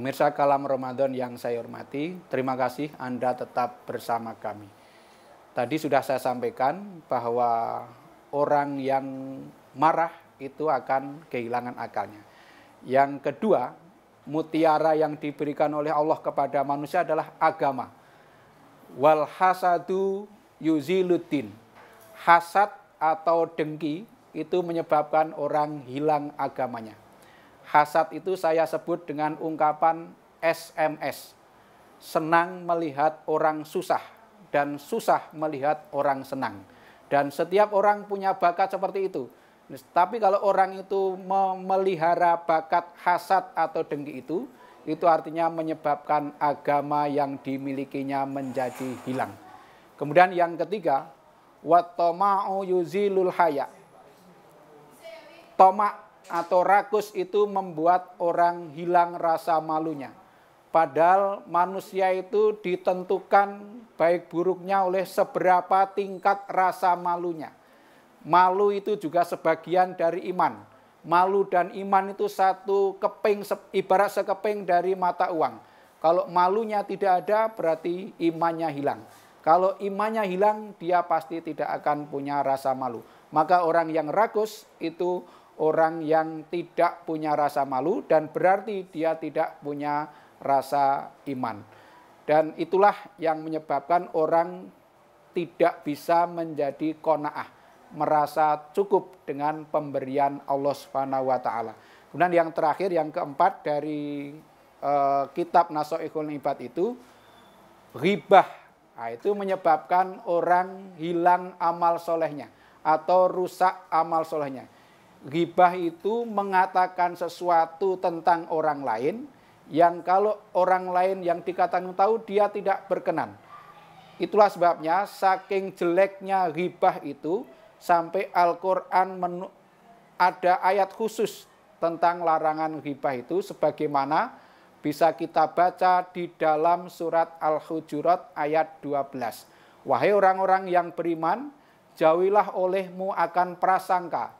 Pemirsa Kalam Ramadan yang saya hormati, terima kasih Anda tetap bersama kami. Tadi sudah saya sampaikan bahwa orang yang marah itu akan kehilangan akalnya. Yang kedua, mutiara yang diberikan oleh Allah kepada manusia adalah agama. Wal hasadu yuziluddin. Hasad atau dengki itu menyebabkan orang hilang agamanya. Hasad itu saya sebut dengan ungkapan SMS. Senang melihat orang susah dan susah melihat orang senang. Dan setiap orang punya bakat seperti itu. Tapi kalau orang itu memelihara bakat hasad atau dengki itu, itu artinya menyebabkan agama yang dimilikinya menjadi hilang. Kemudian yang ketiga, watoma'u yuzilul haya. Tomak atau rakus itu membuat orang hilang rasa malunya. Padahal manusia itu ditentukan baik buruknya oleh seberapa tingkat rasa malunya. Malu itu juga sebagian dari iman. Malu dan iman itu satu keping, ibarat sekeping dari mata uang. Kalau malunya tidak ada, berarti imannya hilang. Kalau imannya hilang, dia pasti tidak akan punya rasa malu. Maka orang yang rakus itu orang yang tidak punya rasa malu dan berarti dia tidak punya rasa iman. Dan itulah yang menyebabkan orang tidak bisa menjadi kona'ah, merasa cukup dengan pemberian Allah Subhanahu wa taala. Kemudian yang terakhir yang keempat dari eh, kitab Nasoihul Ibad itu ribah. Nah, itu menyebabkan orang hilang amal solehnya atau rusak amal solehnya Ghibah itu mengatakan sesuatu tentang orang lain yang kalau orang lain yang dikatakan tahu dia tidak berkenan. Itulah sebabnya saking jeleknya ghibah itu sampai Al-Qur'an ada ayat khusus tentang larangan ghibah itu sebagaimana bisa kita baca di dalam surat Al-Hujurat ayat 12. Wahai orang-orang yang beriman, jauhilah olehmu akan prasangka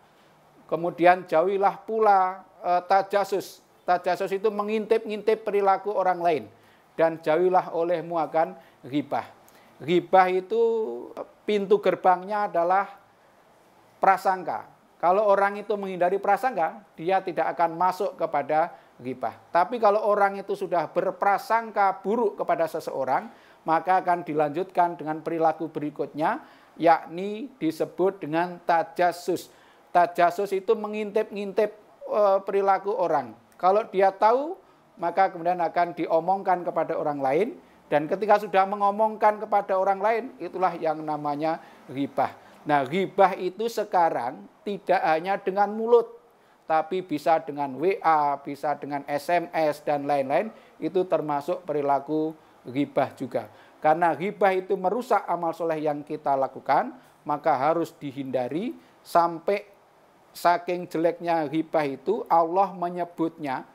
Kemudian jauhilah pula e, tajasus. Tajasus itu mengintip-ngintip perilaku orang lain dan jauhilah olehmu akan ghibah. Ghibah itu eh, pintu gerbangnya adalah prasangka. Kalau orang itu menghindari prasangka, dia tidak akan masuk kepada ghibah. Tapi kalau orang itu sudah berprasangka buruk kepada seseorang, maka akan dilanjutkan dengan perilaku berikutnya, yakni disebut dengan tajasus Tajasus itu mengintip-ngintip eh, perilaku orang. Kalau dia tahu, maka kemudian akan diomongkan kepada orang lain. Dan ketika sudah mengomongkan kepada orang lain, itulah yang namanya ribah. Nah, ribah itu sekarang tidak hanya dengan mulut, tapi bisa dengan WA, bisa dengan SMS, dan lain-lain. Itu termasuk perilaku ribah juga. Karena ribah itu merusak amal soleh yang kita lakukan, maka harus dihindari sampai saking jeleknya ghibah itu Allah menyebutnya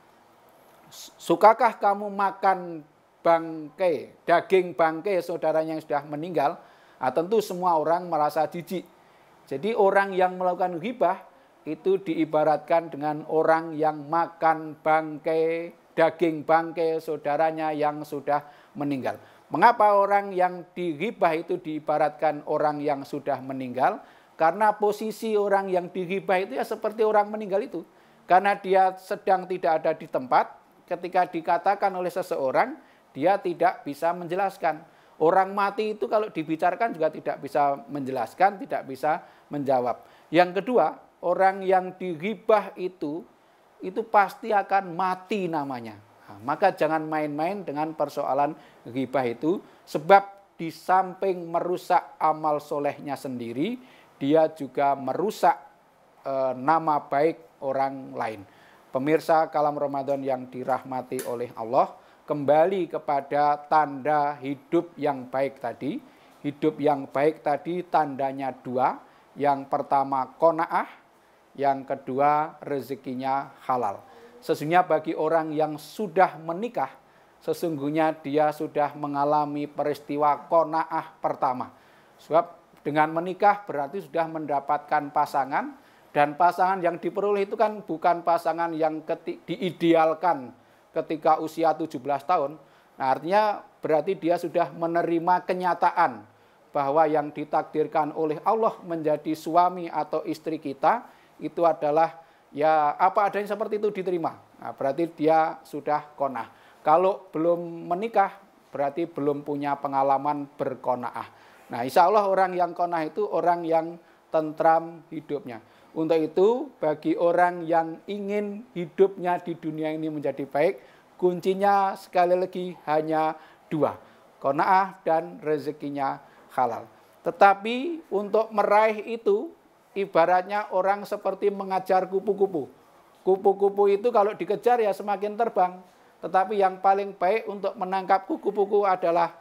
sukakah kamu makan bangkai, daging bangkai saudaranya yang sudah meninggal? Nah, tentu semua orang merasa jijik. Jadi orang yang melakukan ghibah itu diibaratkan dengan orang yang makan bangkai, daging bangkai saudaranya yang sudah meninggal. Mengapa orang yang digibah itu diibaratkan orang yang sudah meninggal? Karena posisi orang yang dihibah itu ya seperti orang meninggal itu. Karena dia sedang tidak ada di tempat, ketika dikatakan oleh seseorang, dia tidak bisa menjelaskan. Orang mati itu kalau dibicarakan juga tidak bisa menjelaskan, tidak bisa menjawab. Yang kedua, orang yang dihibah itu, itu pasti akan mati namanya. Nah, maka jangan main-main dengan persoalan ghibah itu sebab di samping merusak amal solehnya sendiri, dia juga merusak e, nama baik orang lain. Pemirsa kalam Ramadan yang dirahmati oleh Allah, kembali kepada tanda hidup yang baik tadi. Hidup yang baik tadi tandanya dua. Yang pertama kona'ah, yang kedua rezekinya halal. Sesungguhnya bagi orang yang sudah menikah, sesungguhnya dia sudah mengalami peristiwa kona'ah pertama. Sebab dengan menikah berarti sudah mendapatkan pasangan dan pasangan yang diperoleh itu kan bukan pasangan yang diidealkan ketika usia 17 tahun. Nah, artinya berarti dia sudah menerima kenyataan bahwa yang ditakdirkan oleh Allah menjadi suami atau istri kita itu adalah ya apa adanya seperti itu diterima. Nah, berarti dia sudah konah. Kalau belum menikah berarti belum punya pengalaman berkonaah. Nah insya Allah orang yang konah itu orang yang tentram hidupnya. Untuk itu bagi orang yang ingin hidupnya di dunia ini menjadi baik, kuncinya sekali lagi hanya dua, kona'ah dan rezekinya halal. Tetapi untuk meraih itu, ibaratnya orang seperti mengajar kupu-kupu. Kupu-kupu itu kalau dikejar ya semakin terbang. Tetapi yang paling baik untuk menangkap kupu-kupu adalah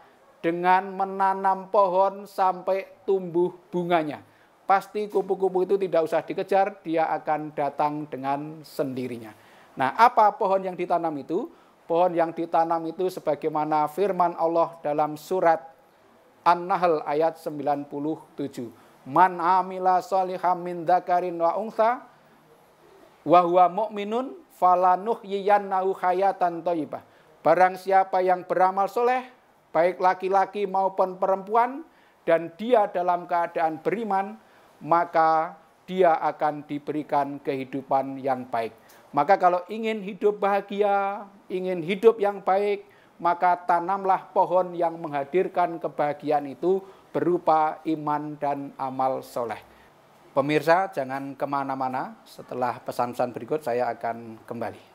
dengan menanam pohon sampai tumbuh bunganya. Pasti kupu-kupu itu tidak usah dikejar, dia akan datang dengan sendirinya. Nah, apa pohon yang ditanam itu? Pohon yang ditanam itu sebagaimana firman Allah dalam surat An-Nahl ayat 97. Man amila soliham min dakarin wa ungsa wa huwa mu'minun falanuhyiyannahu hayatan thayyibah. Barang siapa yang beramal soleh, baik laki-laki maupun perempuan, dan dia dalam keadaan beriman, maka dia akan diberikan kehidupan yang baik. Maka kalau ingin hidup bahagia, ingin hidup yang baik, maka tanamlah pohon yang menghadirkan kebahagiaan itu berupa iman dan amal soleh. Pemirsa, jangan kemana-mana. Setelah pesan-pesan berikut, saya akan kembali.